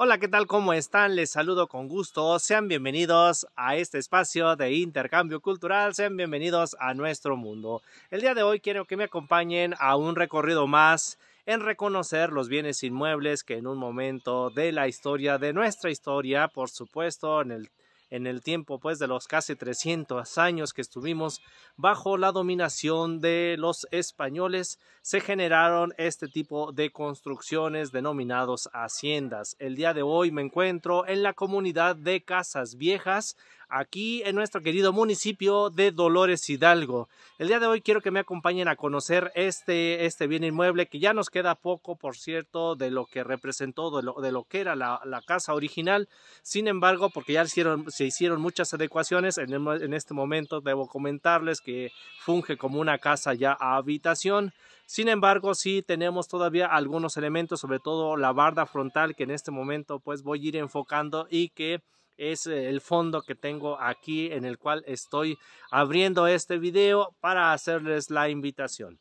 Hola, ¿qué tal? ¿Cómo están? Les saludo con gusto. Sean bienvenidos a este espacio de intercambio cultural. Sean bienvenidos a nuestro mundo. El día de hoy quiero que me acompañen a un recorrido más en reconocer los bienes inmuebles que en un momento de la historia, de nuestra historia, por supuesto, en el en el tiempo pues de los casi 300 años que estuvimos bajo la dominación de los españoles se generaron este tipo de construcciones denominados haciendas. El día de hoy me encuentro en la comunidad de Casas Viejas aquí en nuestro querido municipio de Dolores Hidalgo. El día de hoy quiero que me acompañen a conocer este, este bien inmueble que ya nos queda poco, por cierto, de lo que representó, de lo, que era la, casa original. Sin embargo, porque ya se hicieron muchas adecuaciones, en, en este momento debo comentarles que funge como una casa ya a habitación. Sin embargo, sí tenemos todavía algunos elementos, sobre todo la barda frontal que en este momento pues voy a ir enfocando y que es eh, el fondo que tengo aquí en el cual estoy abriendo este video para hacerles la invitación.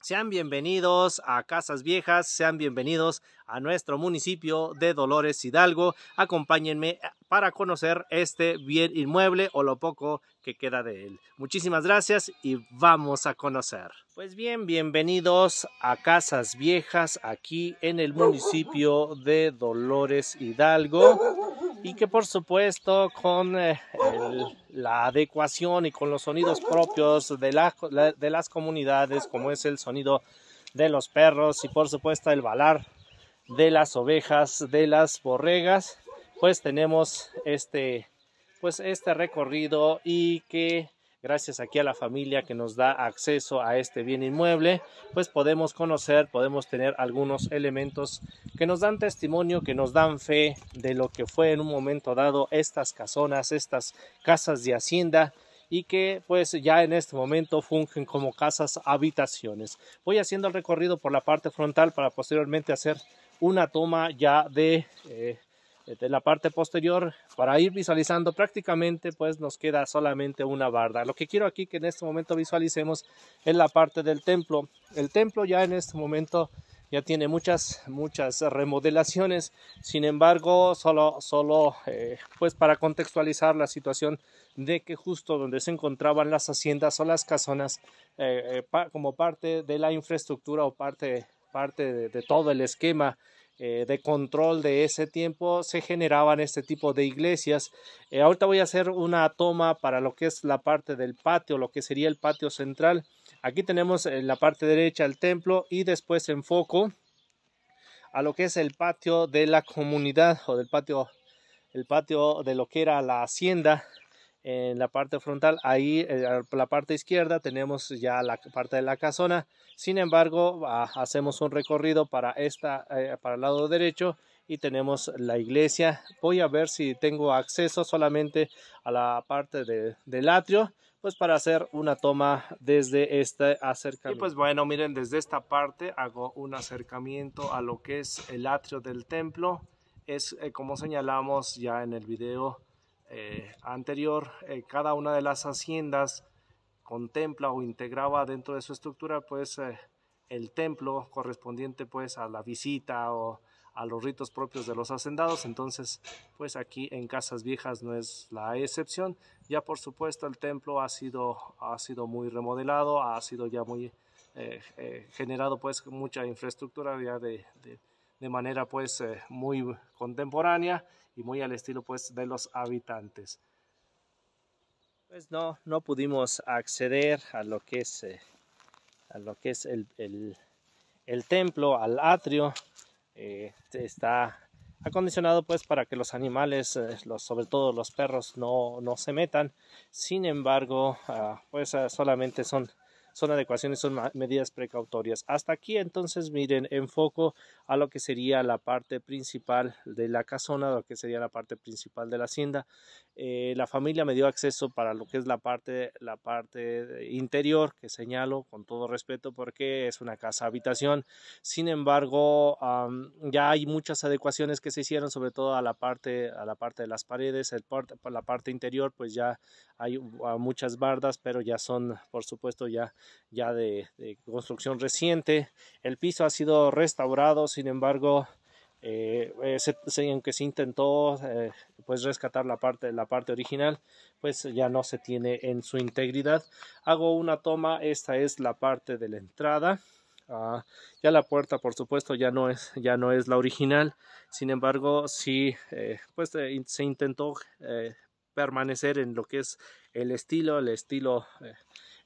Sean bienvenidos a Casas Viejas, sean bienvenidos a nuestro municipio de Dolores Hidalgo. Acompáñenme eh, para conocer este bien inmueble o lo poco que queda de él. Muchísimas gracias y vamos a conocer. Pues bien, bienvenidos a Casas Viejas aquí en el municipio de Dolores Hidalgo y que por supuesto con eh, la adecuación y con los sonidos propios de, de las comunidades como es el sonido de los perros y por supuesto el balar de las ovejas de las borregas pues tenemos este pues este recorrido y que gracias aquí a la familia que nos da acceso a este bien inmueble, pues podemos conocer, podemos tener algunos elementos que nos dan testimonio, que nos dan fe de lo que fue en un momento dado estas casonas, estas casas de hacienda, y que pues ya en este momento fungen como casas habitaciones. Voy haciendo el recorrido por la parte frontal para posteriormente hacer una toma ya de eh, de este, la parte posterior para ir visualizando prácticamente pues nos queda solamente una barda lo que quiero aquí que en este momento visualicemos es la parte del templo el templo ya en este momento ya tiene muchas muchas remodelaciones sin embargo solo solo eh, pues para contextualizar la situación de que justo donde se encontraban las haciendas o las casonas eh, eh, como parte de la infraestructura o parte parte de todo el esquema eh, de control de ese tiempo se generaban este tipo de iglesias. Eh, ahorita voy a hacer una toma para lo que es la parte del patio, lo que sería el patio central. Aquí tenemos en eh, la parte derecha el templo y después enfoco a lo que es el patio de la comunidad o del patio, el patio de lo que era la hacienda en la parte frontal, ahí en eh, la parte izquierda tenemos ya la parte de la casona, sin embargo hacemos un recorrido para, esta, eh, para el lado derecho y tenemos la iglesia, voy a ver si tengo acceso solamente a la parte de, del atrio, pues para hacer una toma desde este acercamiento. Y pues bueno, miren, desde esta parte hago un acercamiento a lo que es el atrio del templo, es eh, como señalamos ya en el video, eh, anterior, eh, cada una de las haciendas contempla o integraba dentro de su estructura pues eh, el templo correspondiente pues a la visita o a los ritos propios de los hacendados, entonces pues aquí en Casas Viejas no es la excepción, ya por supuesto el templo ha sido, muy remodelado, ha sido ya muy generado pues mucha infraestructura ya de, de manera pues muy contemporánea y muy al estilo pues de los habitantes. Pues no, no pudimos acceder a lo que es, eh, lo que es el, templo, al atrio. Eh, está acondicionado pues para que los animales, eh, los, sobre todo los perros, no, se metan. Sin embargo, ah, pues ah, solamente son son adecuaciones, son medidas precautorias. Hasta aquí entonces, miren, enfoco a lo que sería la parte principal de la casona, lo que sería la parte principal de la hacienda. Eh, la familia me dio acceso para lo que es la parte, la parte interior, que señalo con todo respeto porque es una casa habitación. Sin embargo, ya hay muchas adecuaciones que se hicieron, sobre todo a la parte, a la parte de las paredes, el la parte interior, pues ya hay ah, muchas bardas, pero ya son, por supuesto, ya ya de, construcción reciente. El piso ha sido restaurado, sin embargo, eh, eh, se, aunque se intentó eh, pues rescatar la parte, la parte original, pues ya no se tiene en su integridad. Hago una toma, esta es la parte de la entrada. Ah, ya la puerta, por supuesto, ya no es, ya no es la original. Sin embargo, sí, pues se intentó permanecer en lo que es el estilo, el estilo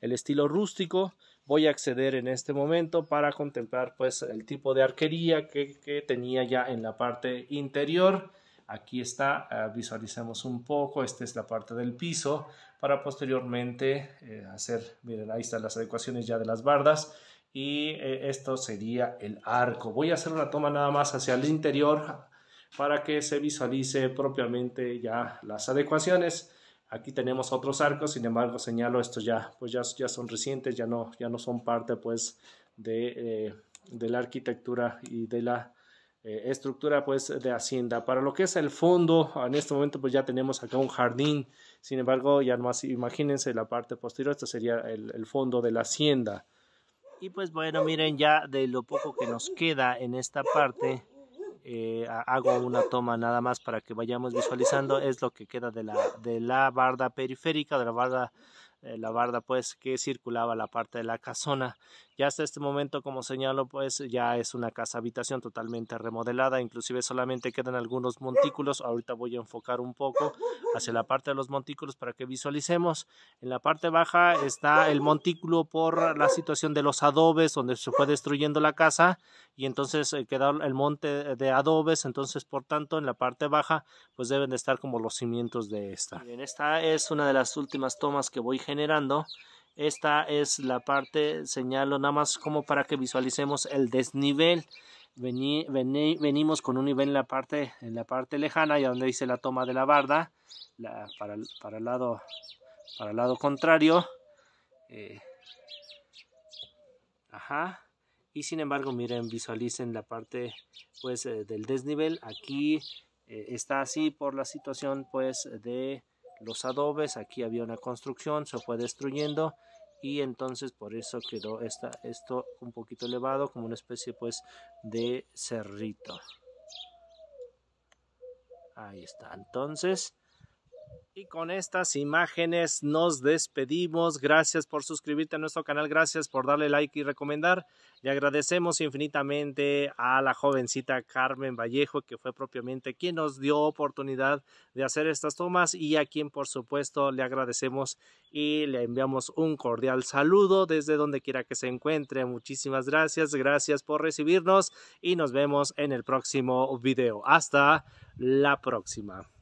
el estilo rústico. Voy a acceder en este momento para contemplar pues el tipo de arquería que, tenía ya en la parte interior. Aquí está, ah, visualizamos un poco, esta es la parte del piso para posteriormente eh, hacer, miren ahí están las adecuaciones ya de las bardas y eh, esto sería el arco. Voy a hacer una toma nada más hacia el interior para que se visualice propiamente ya las adecuaciones. Aquí tenemos otros arcos, sin embargo, señalo, estos ya, pues ya, ya son recientes, ya no, ya no son parte pues, de, eh, la arquitectura y de la eh, estructura pues, de Hacienda. Para lo que es el fondo, en este momento pues, ya tenemos acá un jardín, sin embargo, ya más imagínense la parte posterior, este sería el, el fondo de la Hacienda. Y pues bueno, miren ya de lo poco que nos queda en esta parte, eh, hago una toma nada más para que vayamos visualizando, es lo que queda de la, de la barda periférica, de la barda, eh, la barda pues que circulaba la parte de la casona ya hasta este momento, como señalo, pues ya es una casa habitación totalmente remodelada, inclusive solamente quedan algunos montículos. Ahorita voy a enfocar un poco hacia la parte de los montículos para que visualicemos. En la parte baja está el montículo por la situación de los adobes, donde se fue destruyendo la casa y entonces eh, queda el monte de adobes, entonces por tanto en la parte baja pues deben de estar como los cimientos de esta. Bien, esta es una de las últimas tomas que voy generando esta es la parte, señalo nada más como para que visualicemos el desnivel. venimos con un nivel en la parte, en la parte lejana, y donde dice la toma de la barda, para, para, el lado, para el lado contrario. Eh, ajá. Y sin embargo, miren, visualicen la parte pues, eh, del desnivel. Aquí eh, está así por la situación pues de los adobes, aquí había una construcción, se fue destruyendo y entonces por eso quedó esta, esto un poquito elevado como una especie pues de cerrito. Ahí está, entonces con estas imágenes nos despedimos. Gracias por suscribirte a nuestro canal, gracias por darle like y recomendar. Le agradecemos infinitamente a la jovencita Carmen Vallejo, que fue propiamente quien nos dio oportunidad de hacer estas tomas y a quien por supuesto le agradecemos y le enviamos un cordial saludo desde donde quiera que se encuentre. Muchísimas gracias, gracias por recibirnos y nos vemos en el próximo video. Hasta la próxima.